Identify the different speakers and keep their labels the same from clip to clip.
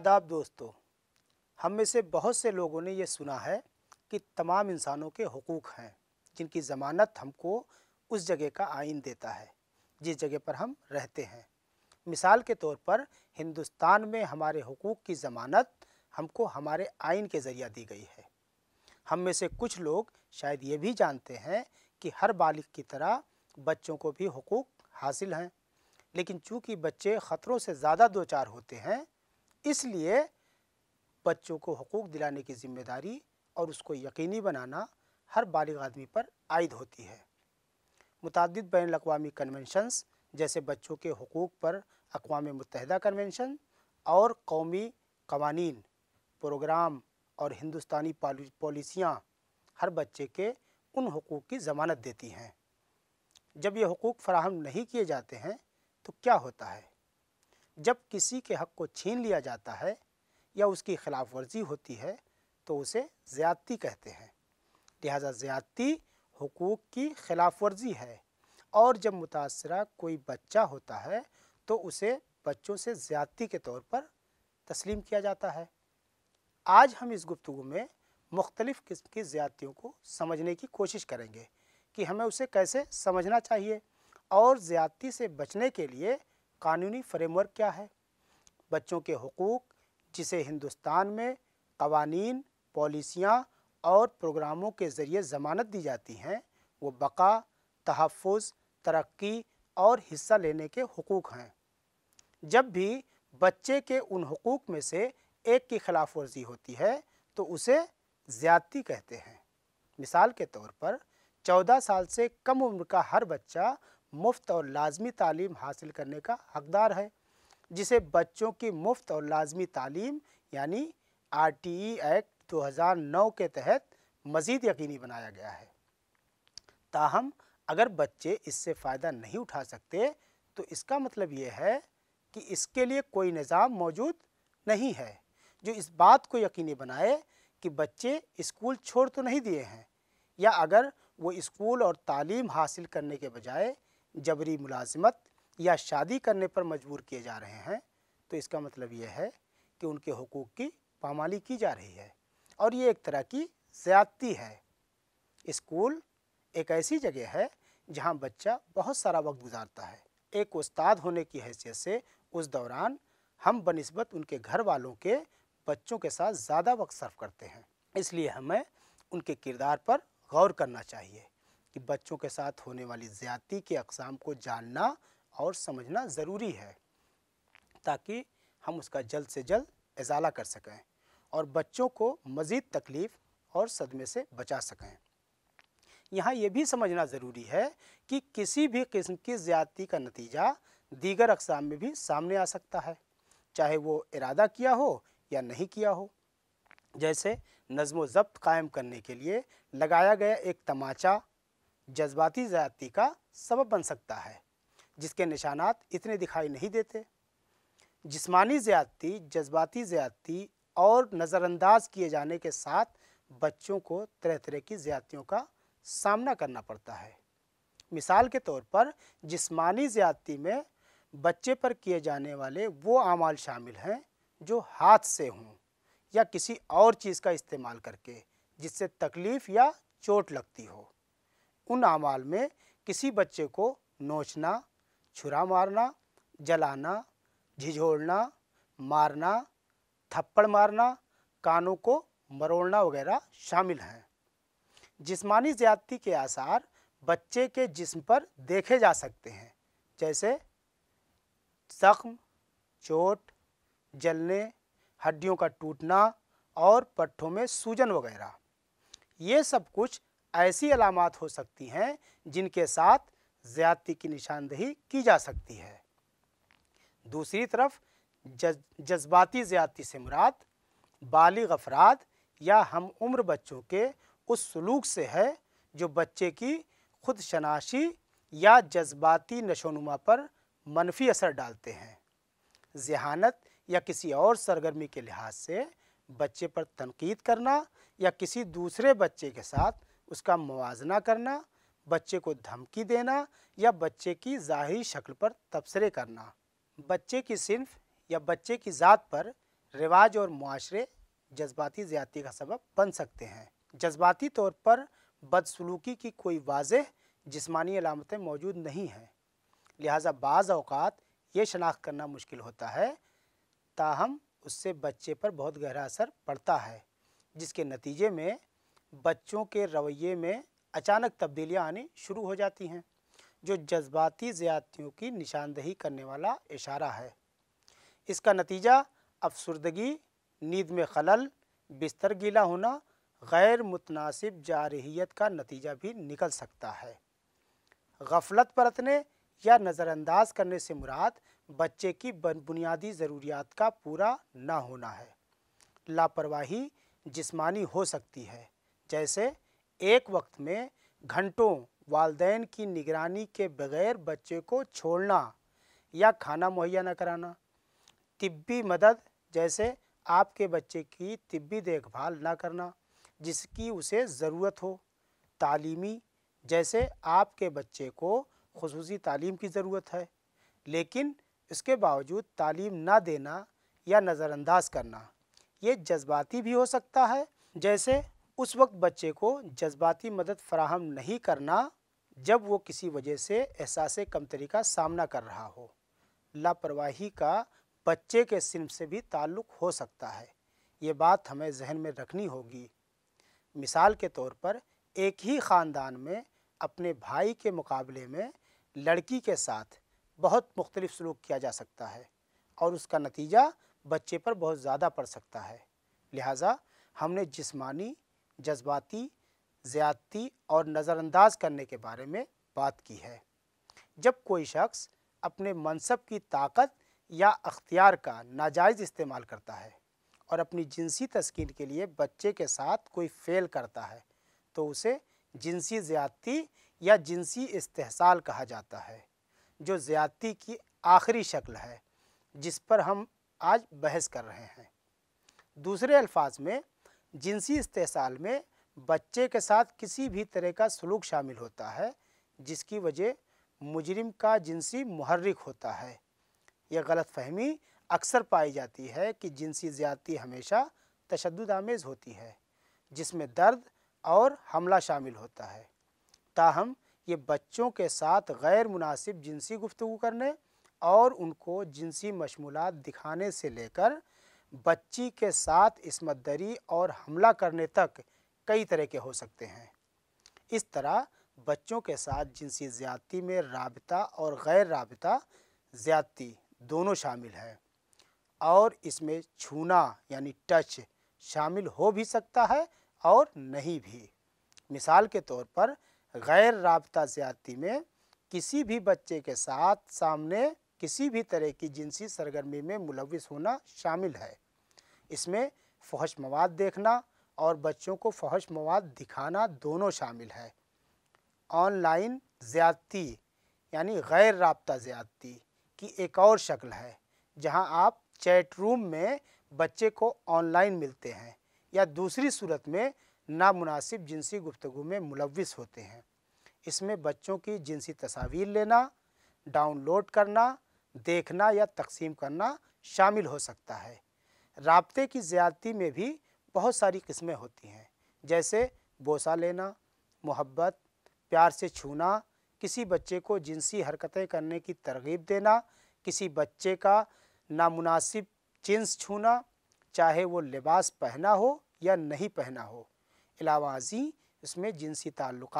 Speaker 1: आदाब दोस्तों हम में से बहुत से लोगों ने यह सुना है कि तमाम इंसानों के हकूक़ हैं जिनकी ज़मानत हमको उस जगह का आइन देता है जिस जगह पर हम रहते हैं मिसाल के तौर पर हिंदुस्तान में हमारे हकूक़ की ज़मानत हमको हमारे आइन के ज़रिए दी गई है हम में से कुछ लोग शायद ये भी जानते हैं कि हर बालिक की तरह बच्चों को भी हकूक़ हासिल हैं लेकिन चूँकि बच्चे ख़तरों से ज़्यादा दो चार होते हैं इसलिए बच्चों को हकूक़ दिलाने की जिम्मेदारी और उसको यकीनी बनाना हर बालिग आदमी पर आयद होती है मुतद बैन अवी कन्वेंशनस जैसे बच्चों के हकूक़ पर अकवा मुतहदा कन्वेंशन और कौमी कवानी प्रोग्राम और हिंदुस्तानी पॉलिसियाँ हर बच्चे के उन हकूक़ की ज़मानत देती हैं जब ये हकूक़ फ़राहम नहीं किए जाते हैं तो क्या होता है जब किसी के हक़ को छीन लिया जाता है या उसकी खिलाफ वर्जी होती है तो उसे ज़्यादती कहते हैं लिहाजा ज़्यादती हकूक़ की खिलाफ वर्जी है और जब मुतासरा कोई बच्चा होता है तो उसे बच्चों से ज़्यादती के तौर पर तस्लीम किया जाता है आज हम इस गुफ्तु में मुख्तलिफ़ किस्म की ज़्यादतियों को समझने की कोशिश करेंगे कि हमें उसे कैसे समझना चाहिए और ज़्यादती से बचने के लिए कानूनी फ्रेमवर्क क्या है बच्चों के हकूक़ जिसे हिंदुस्तान में कवानीन पॉलिसियाँ और प्रोग्रामों के ज़रिए ज़मानत दी जाती हैं वो बका तहफ़ तरक्की और हिस्सा लेने के हकूक़ हैं जब भी बच्चे के उन हकूक़ में से एक की खिलाफ वर्जी होती है तो उसे ज़्यादती कहते हैं मिसाल के तौर पर चौदह साल से कम उम्र का हर बच्चा मुफ्त और लाजमी तालीम हासिल करने का हकदार है जिसे बच्चों की मुफ्त और लाजमी तालीम यानी आर टी ई एक्ट 2009 के तहत मज़ीद यकीनी बनाया गया है ताहम अगर बच्चे इससे फ़ायदा नहीं उठा सकते तो इसका मतलब ये है कि इसके लिए कोई निज़ाम मौजूद नहीं है जो इस बात को यकीनी बनाए कि बच्चे स्कूल छोड़ तो नहीं दिए हैं या अगर वो स्कूल और तालीम हासिल करने के बजाय जबरी मुलाजमत या शादी करने पर मजबूर किए जा रहे हैं तो इसका मतलब यह है कि उनके हकूक़ की पामाली की जा रही है और ये एक तरह की ज़्यादती है स्कूल एक ऐसी जगह है जहाँ बच्चा बहुत सारा वक्त गुजारता है एक उस्ताद होने की हैसियत से उस दौरान हम बनस्बत उनके घर वालों के बच्चों के साथ ज़्यादा वक्त सर्व करते हैं इसलिए हमें उनके किरदार पर गौर करना चाहिए कि बच्चों के साथ होने वाली ज़्यादा के अकसाम को जानना और समझना ज़रूरी है ताकि हम उसका जल्द से जल्द इजाला कर सकें और बच्चों को मज़ीद तकलीफ़ और सदमे से बचा सकें यहाँ ये भी समझना ज़रूरी है कि किसी भी किस्म की ज़्यादा का नतीजा दीगर अकसाम में भी सामने आ सकता है चाहे वो इरादा किया हो या नहीं किया हो जैसे नज़म व ज़ब्त कायम करने के लिए लगाया गया एक तमाचा जज्बाती ज़्यादती का सबब बन सकता है जिसके निशानात इतने दिखाई नहीं देते जिस्मानी ज़्यादती जज्बाती ज़्यादती और नज़रअंदाज किए जाने के साथ बच्चों को तरह तरह की ज़्यादतियों का सामना करना पड़ता है मिसाल के तौर पर जिस्मानी ज़्यादती में बच्चे पर किए जाने वाले वो अमाल शामिल हैं जो हाथ से हों या किसी और चीज़ का इस्तेमाल करके जिससे तकलीफ़ या चोट लगती हो उन अमाल में किसी बच्चे को नोचना छुरा मारना जलाना झिझोड़ना मारना थप्पड़ मारना कानों को मरोड़ना वगैरह शामिल हैं जिस्मानी ज़्यादती के आसार बच्चे के जिस्म पर देखे जा सकते हैं जैसे जख्म चोट जलने हड्डियों का टूटना और पट्ठों में सूजन वगैरह ये सब कुछ ऐसी अलामत हो सकती हैं जिनके साथ ज़्यादती की निशानदही की जा सकती है दूसरी तरफ जज्बाती ज़्यादती से मुराद बालिग अफराद या हम उम्र बच्चों के उस सलूक से है जो बच्चे की खुद शनाशी या जज्बाती नशोनुमा पर मनफी असर डालते हैं जहानत या किसी और सरगर्मी के लिहाज से बच्चे पर तनकीद करना या किसी दूसरे बच्चे के साथ उसका मुवजना करना बच्चे को धमकी देना या बच्चे की ज़ाहरी शक्ल पर तबसरे करना बच्चे की सिंफ या बच्चे की ज़ात पर रिवाज और माशरे जज्बाती ज़्यादती का सबब बन सकते हैं जज्बाती तौर पर बदसलूकी की कोई वाज जिसमानी अलामतें मौजूद नहीं हैं लिहाजा बाज़ अवकात ये शनाख्त करना मुश्किल होता है ताहम उससे बच्चे पर बहुत गहरा असर पड़ता है जिसके नतीजे में बच्चों के रवैये में अचानक तब्दीलियां आनी शुरू हो जाती हैं जो जज्बाती ज़्यादतियों की निशानदही करने वाला इशारा है इसका नतीजा अफसरदगी नींद में खलल बिस्तर गीला होना गैर मुतनासिब जारहीत का नतीजा भी निकल सकता है गफलत परतने या नज़रअंदाज करने से मुराद बच्चे की बुनियादी ज़रूरियात का पूरा ना होना है लापरवाही जिस्मानी हो सकती है जैसे एक वक्त में घंटों वालदेन की निगरानी के बगैर बच्चे को छोड़ना या खाना मुहैया न कराना तिब्बी मदद जैसे आपके बच्चे की तिब्बी देखभाल न करना जिसकी उसे ज़रूरत हो तालीमी जैसे आपके बच्चे को खसूसी तालीम की ज़रूरत है लेकिन इसके बावजूद तालीम ना देना या नज़रअंदाज करना ये जज्बाती भी हो सकता है जैसे उस वक्त बच्चे को जज्बाती मदद फराहम नहीं करना जब वो किसी वजह से एहसास कमतरी का सामना कर रहा हो लापरवाही का बच्चे के सिम से भी ताल्लुक़ हो सकता है ये बात हमें जहन में रखनी होगी मिसाल के तौर पर एक ही ख़ानदान में अपने भाई के मुकाबले में लड़की के साथ बहुत मुख्तलिफ सलूक किया जा सकता है और उसका नतीजा बच्चे पर बहुत ज़्यादा पड़ सकता है लिहाजा हमने जिस्मानी जज्बाती ज़्यादती और नज़रअंदाज करने के बारे में बात की है जब कोई शख्स अपने मनसब की ताकत या अख्तियार का नाजायज़ इस्तेमाल करता है और अपनी जिनसी तस्किन के लिए बच्चे के साथ कोई फेल करता है तो उसे जिनसी ज़्यादती या जिनसी इस्तेसाल कहा जाता है जो ज़्यादती की आखिरी शक्ल है जिस पर हम आज बहस कर रहे हैं दूसरे अल्फाज में जिनसी इस्तेसाल में बच्चे के साथ किसी भी तरह का सलूक शामिल होता है जिसकी वजह मुजरिम का जिनसी महर्रिक होता है यह गलत फहमी अक्सर पाई जाती है कि जिनसी ज़्यादती हमेशा तशद आमेज़ होती है जिसमें दर्द और हमला शामिल होता है ताहम ये बच्चों के साथ गैर मुनासिब जिनसी गुफ्तु करने और उनको जिनसी मशमूलत दिखाने से लेकर बच्ची के साथ इसमत दरी और हमला करने तक कई तरह के हो सकते हैं इस तरह बच्चों के साथ जिनसी ज़्यादती में रबता और गैर रबता ज़्यादती दोनों शामिल है और इसमें छूना यानी टच शामिल हो भी सकता है और नहीं भी मिसाल के तौर पर गैर रबता ज़्यादती में किसी भी बच्चे के साथ सामने किसी भी तरह की जिनसी सरगर्मी में मुलविस होना शामिल है इसमें फहश मवाद देखना और बच्चों को फहश मवाद दिखाना दोनों शामिल है ऑनलाइन ज़्यादती यानी गैर रबता ज़्यादती की एक और शक्ल है जहां आप चैट रूम में बच्चे को ऑनलाइन मिलते हैं या दूसरी सूरत में नामनासिब जिनसी गुफ्तु में मुलविस होते हैं इसमें बच्चों की जिनसी तस्वीर लेना डाउनलोड करना देखना या तकसीम करना शामिल हो सकता है रबते की ज़्यादती में भी बहुत सारी किस्में होती हैं जैसे बोसा लेना मोहब्बत प्यार से छूना किसी बच्चे को जिनसी हरकतें करने की तरगीब देना किसी बच्चे का नामुनासिब जिन्स छूना चाहे वो लिबास पहना हो या नहीं पहना हो अलावा अजी इसमें जिनसी ताल्लुक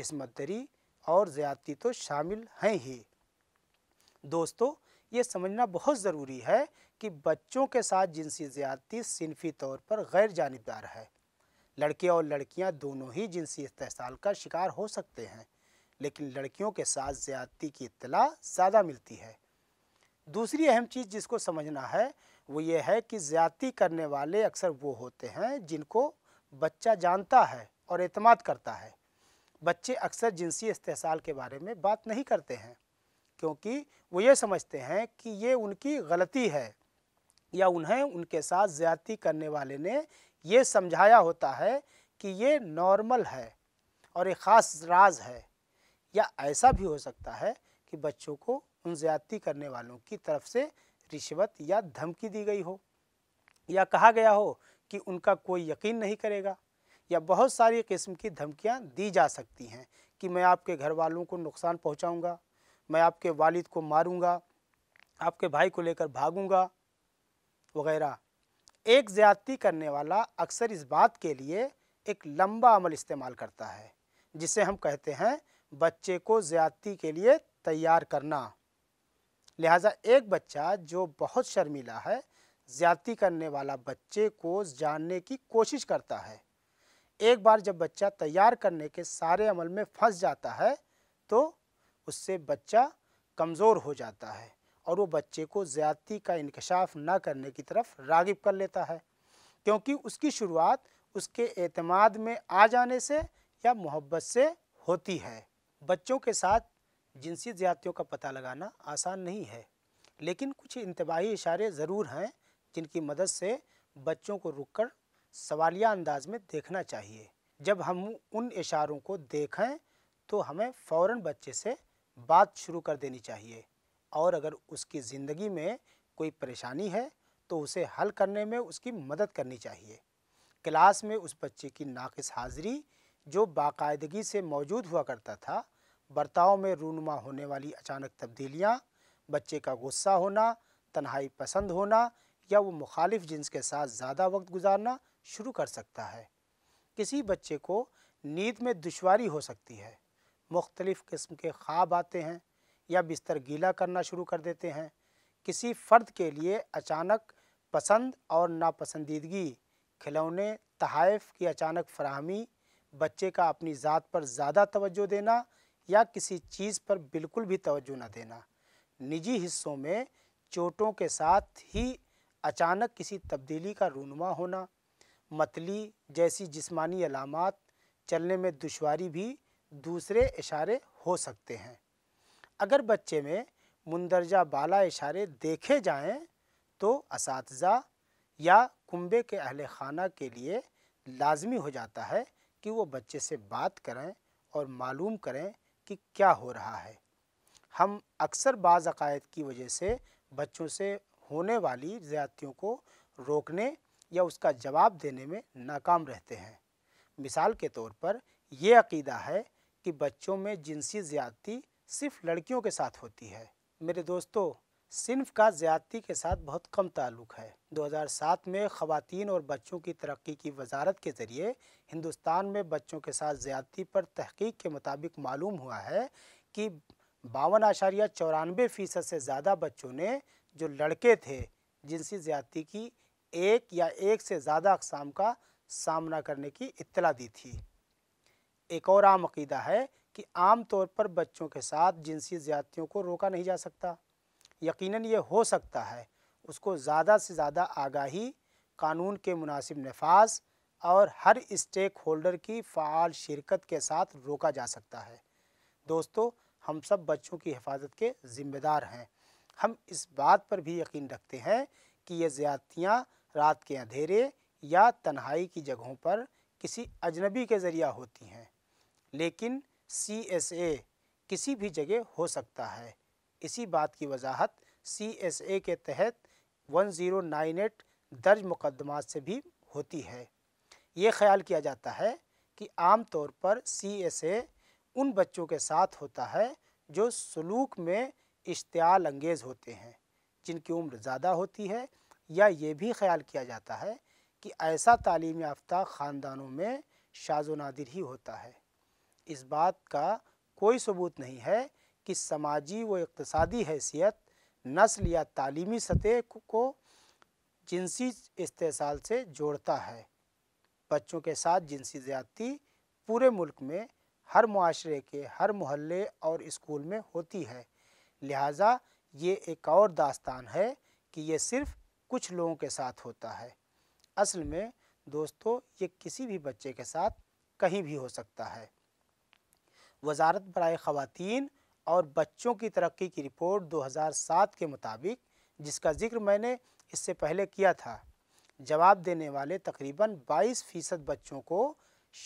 Speaker 1: इसमत दरी और ज़्यादती तो शामिल हैं ही दोस्तों ये समझना बहुत ज़रूरी है कि बच्चों के साथ जिनसी ज़्यादती सिनफी तौर पर गैर जानबदार है लड़के और लड़कियां दोनों ही जिनसी इस्तेसाल का शिकार हो सकते हैं लेकिन लड़कियों के साथ ज़्यादती की इतला ज़्यादा मिलती है दूसरी अहम चीज़ जिसको समझना है वो ये है कि ज़्यादती करने वाले अक्सर वो होते हैं जिनको बच्चा जानता है और अतमाद करता है बच्चे अक्सर जिनसी इस्तेसाल के बारे में बात नहीं करते हैं क्योंकि वो ये समझते हैं कि ये उनकी गलती है या उन्हें उनके साथ ज़्यादती करने वाले ने ये समझाया होता है कि ये नॉर्मल है और ये ख़ास राज है या ऐसा भी हो सकता है कि बच्चों को उन ज़्यादती करने वालों की तरफ से रिश्वत या धमकी दी गई हो या कहा गया हो कि उनका कोई यकीन नहीं करेगा या बहुत सारी किस्म की धमकियां दी जा सकती हैं कि मैं आपके घर वालों को नुकसान पहुंचाऊंगा मैं आपके वालिद को मारूंगा आपके भाई को लेकर भागूंगा वगैरह एक ज़्यादती करने वाला अक्सर इस बात के लिए एक लंबा अमल इस्तेमाल करता है जिसे हम कहते हैं बच्चे को ज़्यादती के लिए तैयार करना लिहाजा एक बच्चा जो बहुत शर्मिला है ज़्यादती करने वाला बच्चे को जानने की कोशिश करता है एक बार जब बच्चा तैयार करने के सारे अमल में फंस जाता है तो उससे बच्चा कमज़ोर हो जाता है और वो बच्चे को ज़्यादती का इंकशाफ ना करने की तरफ रागिब कर लेता है क्योंकि उसकी शुरुआत उसके अतमाद में आ जाने से या मोहब्बत से होती है बच्चों के साथ जिनसी ज़्यादतियों का पता लगाना आसान नहीं है लेकिन कुछ इंतबाही इशारे ज़रूर हैं जिनकी मदद से बच्चों को रुक कर सवालिया अंदाज में देखना चाहिए जब हम उन इशारों को देखें तो हमें फ़ौर बच्चे से बात शुरू कर देनी चाहिए और अगर उसकी ज़िंदगी में कोई परेशानी है तो उसे हल करने में उसकी मदद करनी चाहिए क्लास में उस बच्चे की नाकस हाज़री जो बाकायदगी से मौजूद हुआ करता था बर्ताव में रूनुमा होने वाली अचानक तब्दीलियाँ बच्चे का गुस्सा होना तन्हाई पसंद होना या वो मुखालिफ जिन्स के साथ ज़्यादा वक्त गुजारना शुरू कर सकता है किसी बच्चे को नींद में दुशारी हो सकती है मुख्तलिफ़ किस्म के ख्वाब आते हैं या बिस्तर गीला करना शुरू कर देते हैं किसी फ़र्द के लिए अचानक पसंद और नापसंदीदगी खिलौने तहफ़ की अचानक फरहमी बच्चे का अपनी ज़ात पर ज़्यादा तवज्जो देना या किसी चीज़ पर बिल्कुल भी तवज्जो न देना निजी हिस्सों में चोटों के साथ ही अचानक किसी तब्दीली का रूनमा होना मतली जैसी जिस्मानी अलामत चलने में दुशारी भी दूसरे इशारे हो सकते हैं अगर बच्चे में मुंदरजा बाला इशारे देखे जाएं तो इस या कुंबे के अहल खाना के लिए लाजमी हो जाता है कि वो बच्चे से बात करें और मालूम करें कि क्या हो रहा है हम अक्सर बाज़ अकायद की वजह से बच्चों से होने वाली ज़्यादतियों को रोकने या उसका जवाब देने में नाकाम रहते हैं मिसाल के तौर पर ये अकीदा है कि बच्चों में जिनसी ज़्यादती सिर्फ लड़कियों के साथ होती है मेरे दोस्तों सिंफ का ज़्यादती के साथ बहुत कम ताल्लुक है 2007 में खातन और बच्चों की तरक्की की वजारत के ज़रिए हिंदुस्तान में बच्चों के साथ ज़्यादती पर तहकीक के मुताबिक मालूम हुआ है कि बावन आशारिया चौरानवे फ़ीसद से ज़्यादा बच्चों ने जो लड़के थे जिनसी ज़्यादती की एक या एक से ज़्यादा अकसाम का सामना करने की इतला दी थी एक और आम अकीदा है कि आम तौर पर बच्चों के साथ जिनसी ज़्यादतियों को रोका नहीं जा सकता यकीनन ये हो सकता है उसको ज़्यादा से ज़्यादा आगाही कानून के मुनासिब नफाज और हर स्टेक होल्डर की फ़ाल शिरकत के साथ रोका जा सकता है दोस्तों हम सब बच्चों की हिफाजत के ज़िम्मेदार हैं हम इस बात पर भी यकीन रखते हैं कि ये ज़्यादतियाँ रात के अंधेरे या तन्हाई की जगहों पर किसी अजनबी के ज़रिया होती हैं लेकिन सी एस ए किसी भी जगह हो सकता है इसी बात की वजाहत सी एस ए के तहत वन जीरो नाइन एट दर्ज मुकदमात से भी होती है ये ख्याल किया जाता है कि आम तौर पर सी एस ए उन बच्चों के साथ होता है जो सलूक में इश्तियाल अंगेज होते हैं जिनकी उम्र ज़्यादा होती है या ये भी ख्याल किया जाता है कि ऐसा तालीम याफ्ता ख़ानदानों में शाजो नादिर ही होता है इस बात का कोई सबूत नहीं है कि समाजी व इकतसदी हैसियत नस्ल या तालीमी सतह को जिनसी इस्तेसाल से जोड़ता है बच्चों के साथ जिनसी ज़्यादती पूरे मुल्क में हर माशरे के हर मोहल्ले और स्कूल में होती है लिहाजा ये एक और दास्तान है कि ये सिर्फ कुछ लोगों के साथ होता है असल में दोस्तों ये किसी भी बच्चे के साथ कहीं भी हो सकता है वजारत बरए ख़वान और बच्चों की तरक्की की रिपोर्ट 2007 के मुताबिक जिसका जिक्र मैंने इससे पहले किया था जवाब देने वाले तकरीबन 22 फ़ीसद बच्चों को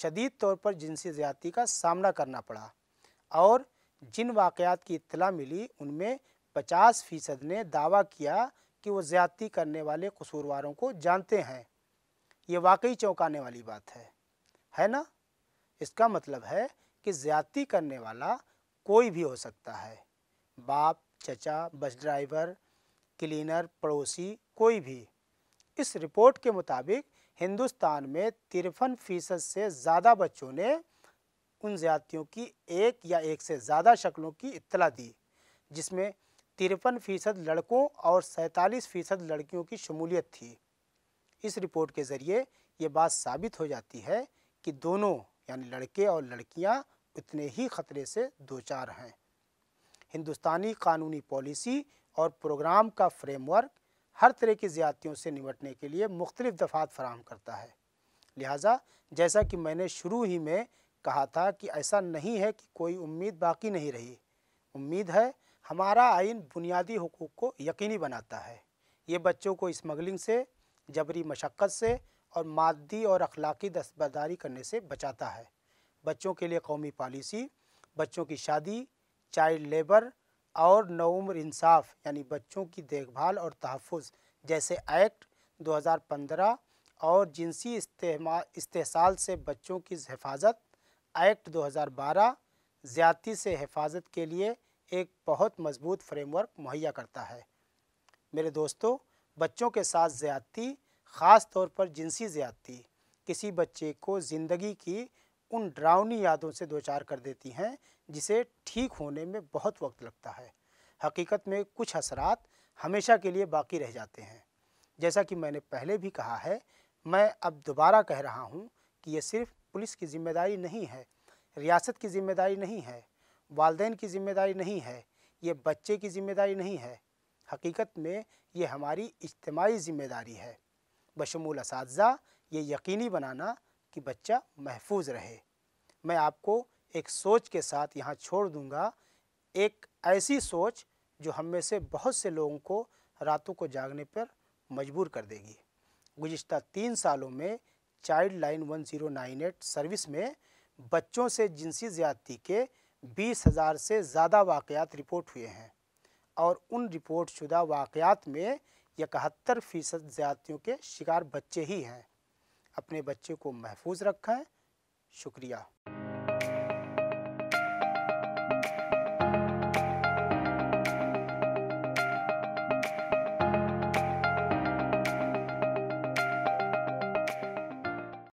Speaker 1: शदीद तौर पर जिनसी ज़्यादा का सामना करना पड़ा और जिन वाक़ात की इतला मिली उनमें 50 फ़ीसद ने दावा किया कि वो ज़्यादती करने वाले कसूरवारों को जानते हैं ये वाकई चौंकाने वाली बात है है ना इसका मतलब है कि ज़्यादती करने वाला कोई भी हो सकता है बाप चचा बस ड्राइवर क्लीनर पड़ोसी कोई भी इस रिपोर्ट के मुताबिक हिंदुस्तान में तिरपन फीसद से ज़्यादा बच्चों ने उन ज़्यादतियों की एक या एक से ज़्यादा शक्लों की इतला दी जिसमें तिरपन फीसद लड़कों और सैंतालीस फ़ीसद लड़कियों की शमूलियत थी इस रिपोर्ट के ज़रिए ये बात साबित हो जाती है कि दोनों यानी लड़के और लड़कियां उतने ही खतरे से दो चार हैं हिंदुस्तानी कानूनी पॉलिसी और प्रोग्राम का फ्रेमवर्क हर तरह की ज़्यादतियों से निपटने के लिए मुख्तलिफ दफात फराहम करता है लिहाजा जैसा कि मैंने शुरू ही में कहा था कि ऐसा नहीं है कि कोई उम्मीद बाकी नहीं रही उम्मीद है हमारा आइन बुनियादी हकूक़ को यकीनी बनाता है ये बच्चों को स्मगलिंग से जबरी मशक्क़त से और मादी और अखलाकी दस्तबरदारी करने से बचाता है बच्चों के लिए कौमी पॉलिसी बच्चों की शादी चाइल्ड लेबर और नवम्र इंसाफ यानी बच्चों की देखभाल और तहफ़ जैसे एक्ट 2015 और जिनसी इस्तेसाल से बच्चों की हिफाजत एक्ट 2012 ज़्यादती से हिफाजत के लिए एक बहुत मजबूत फ्रेमवर्क मुहैया करता है मेरे दोस्तों बच्चों के साथ ज़्यादती ख़ास तौर पर जिनसी ज़्यादती किसी बच्चे को ज़िंदगी की उन ड्राउनी यादों से दोचार कर देती हैं जिसे ठीक होने में बहुत वक्त लगता है हकीकत में कुछ असरात हमेशा के लिए बाकी रह जाते हैं जैसा कि मैंने पहले भी कहा है मैं अब दोबारा कह रहा हूँ कि यह सिर्फ पुलिस की ज़िम्मेदारी नहीं है रियासत की ज़िम्मेदारी नहीं है वालदेन की ज़िम्मेदारी नहीं है ये बच्चे की ज़िम्मेदारी नहीं है हकीकत में ये हमारी इज्तमाही ज़िम्मेदारी है बशमूल इस ये यकीनी बनाना कि बच्चा महफूज रहे मैं आपको एक सोच के साथ यहाँ छोड़ दूँगा एक ऐसी सोच जो हम में से बहुत से लोगों को रातों को जागने पर मजबूर कर देगी गुज्त तीन सालों में child line one zero nine eight service में बच्चों से जिनसी ज़्यादती के बीस हज़ार से ज़्यादा वाक़ रिपोर्ट हुए हैं और उन रिपोर्ट शुदा वाक़ में इकहत्तर फीसद ज़्यादतियों के शिकार बच्चे ही हैं अपने बच्चे को महफूज रखें शुक्रिया